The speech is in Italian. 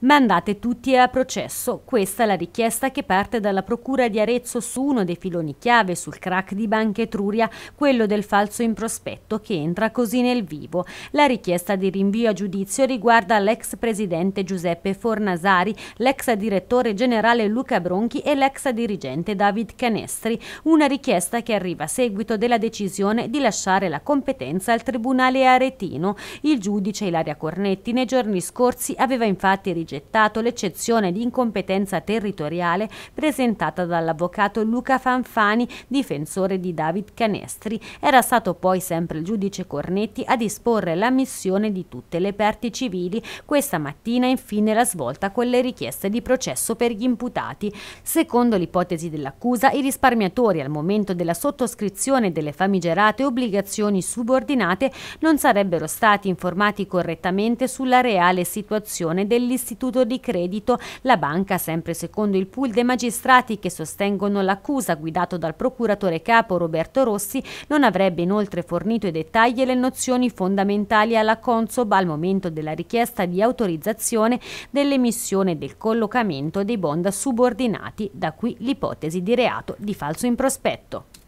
Mandate tutti a processo, questa è la richiesta che parte dalla Procura di Arezzo su uno dei filoni chiave sul crack di Banca Etruria, quello del falso in prospetto che entra così nel vivo. La richiesta di rinvio a giudizio riguarda l'ex presidente Giuseppe Fornasari, l'ex direttore generale Luca Bronchi e l'ex dirigente David Canestri, una richiesta che arriva a seguito della decisione di lasciare la competenza al Tribunale aretino. Il giudice Ilaria Cornetti nei giorni scorsi aveva infatti rigettato rigettato l'eccezione di incompetenza territoriale presentata dall'avvocato Luca Fanfani, difensore di David Canestri. Era stato poi sempre il giudice Cornetti a disporre l'ammissione di tutte le parti civili. Questa mattina infine la svolta con le richieste di processo per gli imputati. Secondo l'ipotesi dell'accusa, i risparmiatori al momento della sottoscrizione delle famigerate obbligazioni subordinate non sarebbero stati informati correttamente sulla reale situazione dell'istituzione istituto di credito, la banca, sempre secondo il pool dei magistrati che sostengono l'accusa guidato dal procuratore capo Roberto Rossi, non avrebbe inoltre fornito i dettagli e le nozioni fondamentali alla Consob al momento della richiesta di autorizzazione dell'emissione e del collocamento dei bond subordinati, da qui l'ipotesi di reato di falso in prospetto.